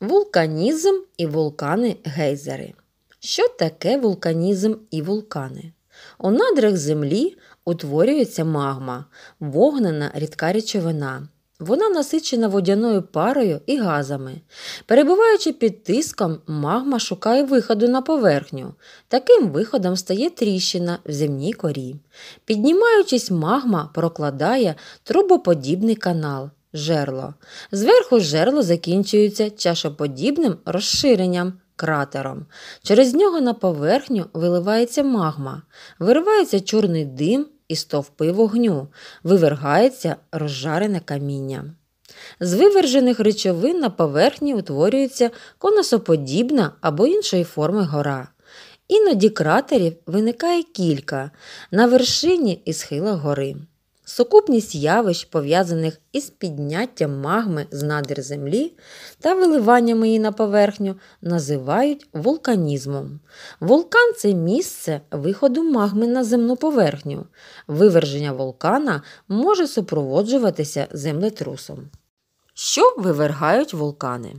Вулканізм і вулкани гейзери. Що таке вулканізм і вулкани? У надрах землі утворюється магма, вогнена рідка речовина. Вона насичена водяною парою і газами. Перебуваючи під тиском, магма шукає виходу на поверхню. Таким виходом стає тріщина в земній корі. Піднімаючись, магма прокладає трубоподібний канал, жерло. Зверху жерло закінчується чашоподібним розширенням. Кратером. Через нього на поверхню виливається магма, виривається чорний дим і стовпи вогню, вивергається розжарене каміння. З вивержених речовин на поверхні утворюється конусоподібна або іншої форми гора. Іноді кратерів виникає кілька на вершині і схилах гори сукупність явищ, пов'язаних із підняттям магми з надр землі та виливанням її на поверхню, називають вулканізмом. Вулкан це місце виходу магми на земну поверхню. Виверження вулкана може супроводжуватися землетрусом. Що вивергають вулкани?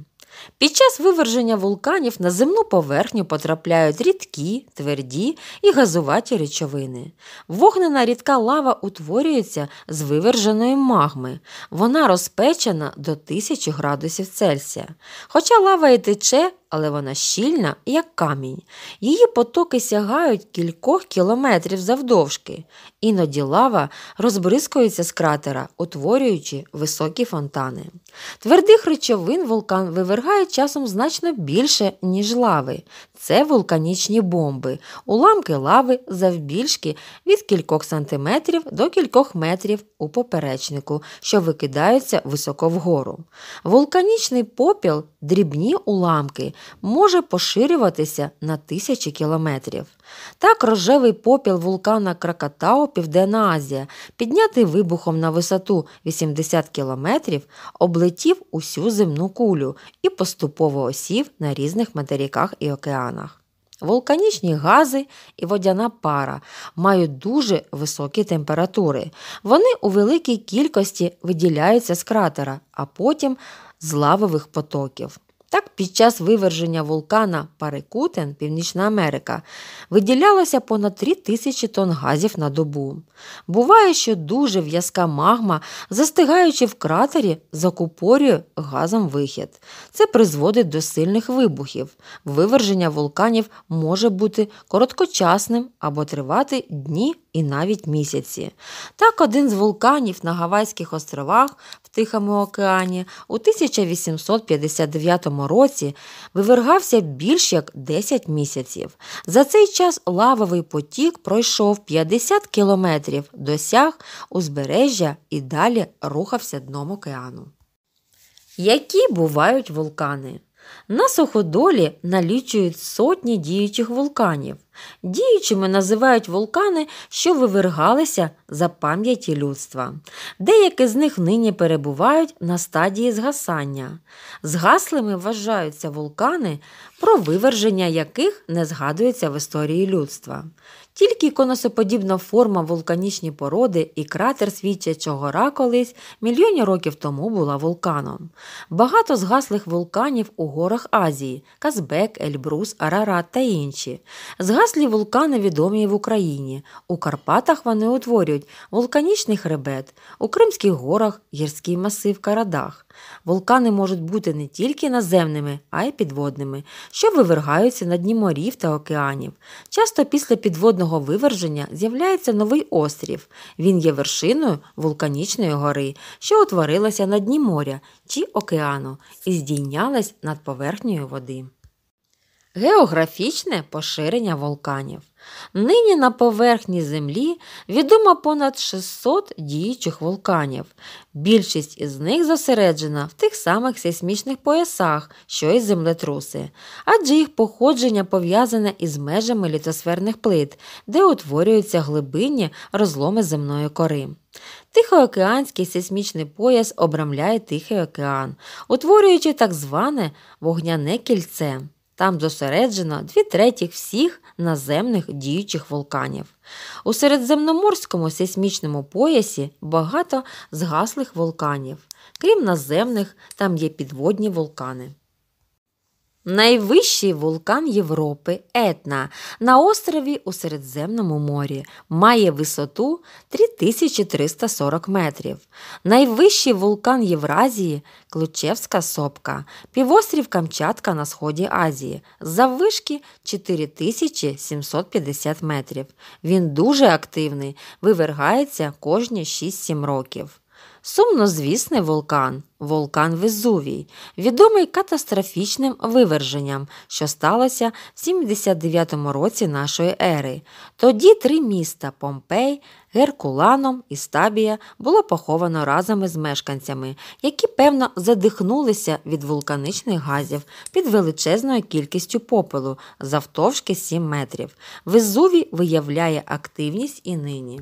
Під час виверження вулканів на земну поверхню потрапляють рідкі, тверді і газуваті речовини. Вогнена рідка лава утворюється з виверженої магми. Вона розпечена до 1000 градусів Цельсія. Хоча лава і тече, але вона щільна, як камінь. Її потоки сягають кількох кілометрів завдовжки, іноді лава розбризкується з кратера, утворюючи високі фонтани. Твердих речовин вулкан вивергає часом значно більше, ніж лави. Це вулканічні бомби, уламки лави завбільшки від кількох сантиметрів до кількох метрів у поперечнику, що викидаються високо вгору. Вулканічний попіл дрібні уламки може поширюватися на тисячі кілометрів. Так рожевий попіл вулкана Кракатау Південна Азія, піднятий вибухом на висоту 80 кілометрів, облетів усю земну кулю і поступово осів на різних материках і океанах. Вулканічні гази і водяна пара мають дуже високі температури. Вони у великій кількості виділяються з кратера, а потім з лавових потоків. Так, під час виверження вулкана Парикутен, Північна Америка, виділялося понад 3 тисячі тонн газів на добу. Буває, що дуже в'язка магма, застигаючи в кратері, закупорює газом вихід. Це призводить до сильних вибухів. Виверження вулканів може бути короткочасним або тривати дні і навіть місяці. Так, один з вулканів на Гавайських островах Тихому океані у 1859 році вивергався більш як 10 місяців. За цей час лавовий потік пройшов 50 кілометрів, досяг узбережжя і далі рухався дном океану. Які бувають вулкани? На суходолі налічують сотні діючих вулканів. Діючими називають вулкани, що вивергалися за пам'яті людства. Деякі з них нині перебувають на стадії згасання. Згаслими вважаються вулкани, про виверження яких не згадується в історії людства. Тільки коносоподібна форма вулканічні породи і кратер свідчать, свідчачого гора колись мільйоні років тому була вулканом. Багато згаслих вулканів у горах Азії Казбек, Ельбрус, Арарат та інші. Згас Дорослі вулкани відомі в Україні. У Карпатах вони утворюють вулканічний хребет, у Кримських горах гірський масив Карадах. Вулкани можуть бути не тільки наземними, а й підводними, що вивергаються на дні морів та океанів. Часто після підводного виверження з'являється новий острів. Він є вершиною вулканічної гори, що утворилася на дні моря чи океану і здійнялась над поверхнею води. Географічне поширення вулканів. Нині на поверхні Землі відомо понад 600 діючих вулканів. Більшість із них зосереджена в тих самих сейсмічних поясах, що й землетруси, адже їх походження пов'язане із межами літосферних плит, де утворюються глибинні розломи земної кори. Тихоокеанський сейсмічний пояс обрамляє Тихий океан, утворюючи так зване вогняне кільце. Там зосереджено дві третіх всіх наземних діючих вулканів. У середземноморському сейсмічному поясі багато згаслих вулканів. Крім наземних, там є підводні вулкани найвищий вулкан Європи Етна на острові у Середземному морі, має висоту 3340 метрів. Найвищий вулкан Євразії Клучевська сопка, півострів Камчатка на сході Азії, заввишки 4750 метрів. Він дуже активний, вивергається кожні 6-7 років. Сумнозвісний вулкан, вулкан Везувій, відомий катастрофічним виверженням, що сталося в 79 році нашої ери. Тоді три міста Помпей, Геркуланом і Стабія було поховано разом із мешканцями, які, певно, задихнулися від вулканічних газів під величезною кількістю попелу завтовшки 7 метрів. Везувій виявляє активність і нині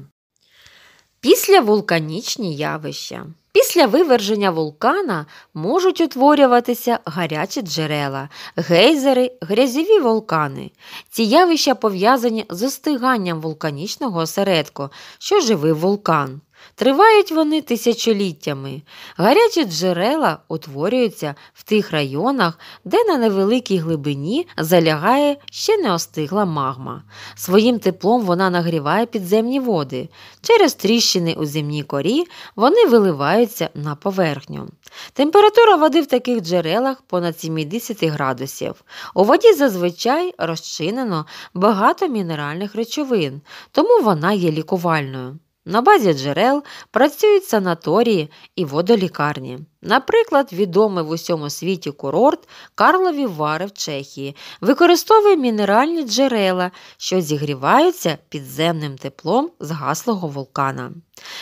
після вулканічні явища. Після виверження вулкана можуть утворюватися гарячі джерела, гейзери, грязєві вулкани. Ці явища пов'язані з остиганням вулканічного осередку, що живий вулкан. Тривають вони тисячоліттями. Гарячі джерела утворюються в тих районах, де на невеликій глибині залягає ще не остигла магма. Своїм теплом вона нагріває підземні води. Через тріщини у земній корі вони виливаються на поверхню. Температура води в таких джерелах понад 70 градусів. У воді зазвичай розчинено багато мінеральних речовин, тому вона є лікувальною. На базі джерел працюють санаторії і водолікарні. Наприклад, відомий в усьому світі курорт Карлові Вари в Чехії використовує мінеральні джерела, що зігріваються підземним теплом згаслого вулкана.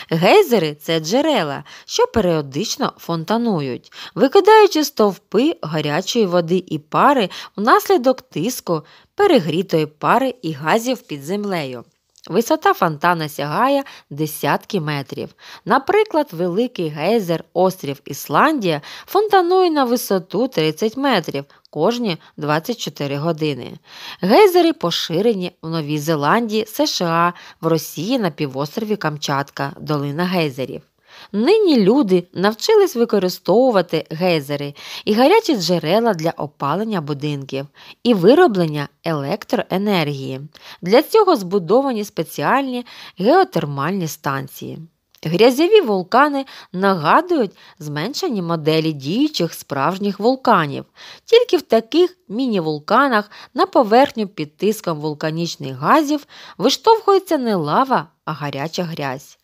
Гейзери це джерела, що періодично фонтанують, викидаючи стовпи гарячої води і пари внаслідок тиску, перегрітої пари і газів під землею. Висота фонтана сягає десятки метрів. Наприклад, великий гейзер острів Ісландія фонтанує на висоту 30 метрів кожні 24 години. Гейзери поширені в Новій Зеландії, США, в Росії на півострові Камчатка, долина гейзерів. Нині люди навчились використовувати гейзери і гарячі джерела для опалення будинків і вироблення електроенергії. Для цього збудовані спеціальні геотермальні станції. Грязєві вулкани нагадують зменшені моделі діючих справжніх вулканів. Тільки в таких міні-вулканах на поверхню під тиском вулканічних газів виштовхується не лава, а гаряча грязь.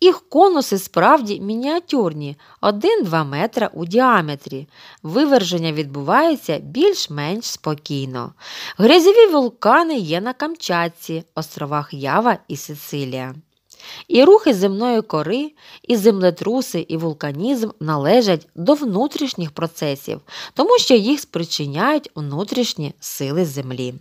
Їх конуси справді мініатюрні 1-2 метра у діаметрі. Виверження відбувається більш-менш спокійно. Грязьові вулкани є на Камчатці, островах Ява і Сицилія. І рухи земної кори, і землетруси, і вулканізм належать до внутрішніх процесів, тому що їх спричиняють внутрішні сили землі.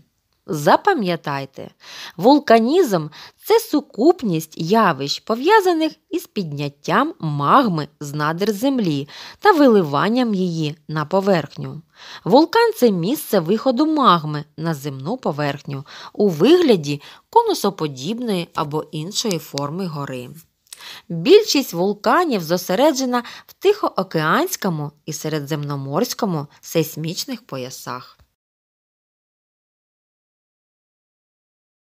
Запам'ятайте, вулканізм це сукупність явищ, пов'язаних із підняттям магми з надр землі та виливанням її на поверхню. Вулкан це місце виходу магми на земну поверхню у вигляді конусоподібної або іншої форми гори. Більшість вулканів зосереджена в Тихоокеанському і середземноморському сейсмічних поясах.